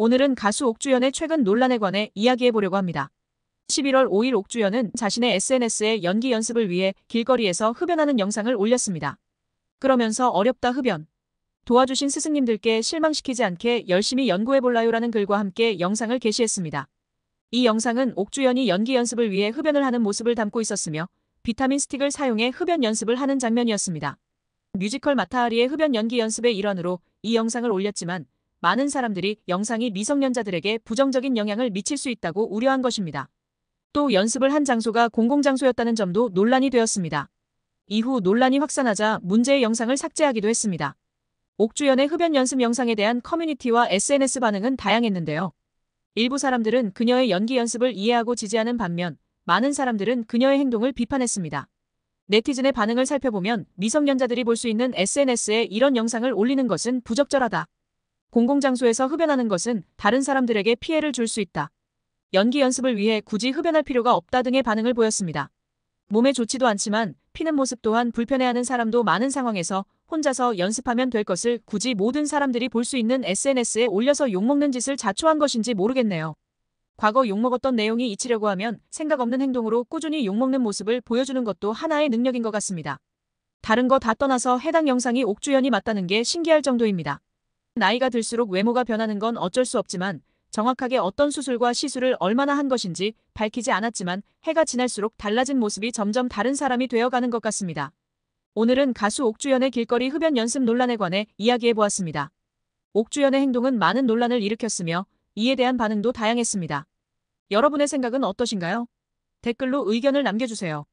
오늘은 가수 옥주연의 최근 논란에 관해 이야기해보려고 합니다. 11월 5일 옥주연은 자신의 SNS에 연기 연습을 위해 길거리에서 흡연하는 영상을 올렸습니다. 그러면서 어렵다 흡연. 도와주신 스승님들께 실망시키지 않게 열심히 연구해볼라요라는 글과 함께 영상을 게시했습니다. 이 영상은 옥주연이 연기 연습을 위해 흡연을 하는 모습을 담고 있었으며 비타민 스틱을 사용해 흡연 연습을 하는 장면이었습니다. 뮤지컬 마타하리의 흡연 연기 연습의 일환으로 이 영상을 올렸지만 많은 사람들이 영상이 미성년자들에게 부정적인 영향을 미칠 수 있다고 우려한 것입니다. 또 연습을 한 장소가 공공장소였다는 점도 논란이 되었습니다. 이후 논란이 확산하자 문제의 영상을 삭제하기도 했습니다. 옥주연의 흡연 연습 영상에 대한 커뮤니티와 SNS 반응은 다양했는데요. 일부 사람들은 그녀의 연기 연습을 이해하고 지지하는 반면 많은 사람들은 그녀의 행동을 비판했습니다. 네티즌의 반응을 살펴보면 미성년자들이 볼 수 있는 SNS에 이런 영상을 올리는 것은 부적절하다. 공공장소에서 흡연하는 것은 다른 사람들에게 피해를 줄 수 있다. 연기 연습을 위해 굳이 흡연할 필요가 없다 등의 반응을 보였습니다. 몸에 좋지도 않지만 피는 모습 또한 불편해하는 사람도 많은 상황에서 혼자서 연습하면 될 것을 굳이 모든 사람들이 볼 수 있는 SNS에 올려서 욕먹는 짓을 자초한 것인지 모르겠네요. 과거 욕먹었던 내용이 잊히려고 하면 생각 없는 행동으로 꾸준히 욕먹는 모습을 보여주는 것도 하나의 능력인 것 같습니다. 다른 거 다 떠나서 해당 영상이 옥주연이 맞다는 게 신기할 정도입니다. 나이가 들수록 외모가 변하는 건 어쩔 수 없지만 정확하게 어떤 수술과 시술을 얼마나 한 것인지 밝히지 않았지만 해가 지날수록 달라진 모습이 점점 다른 사람이 되어가는 것 같습니다. 오늘은 가수 옥주연의 길거리 흡연 연습 논란에 관해 이야기해보았습니다. 옥주연의 행동은 많은 논란을 일으켰으며 이에 대한 반응도 다양했습니다. 여러분의 생각은 어떠신가요? 댓글로 의견을 남겨주세요.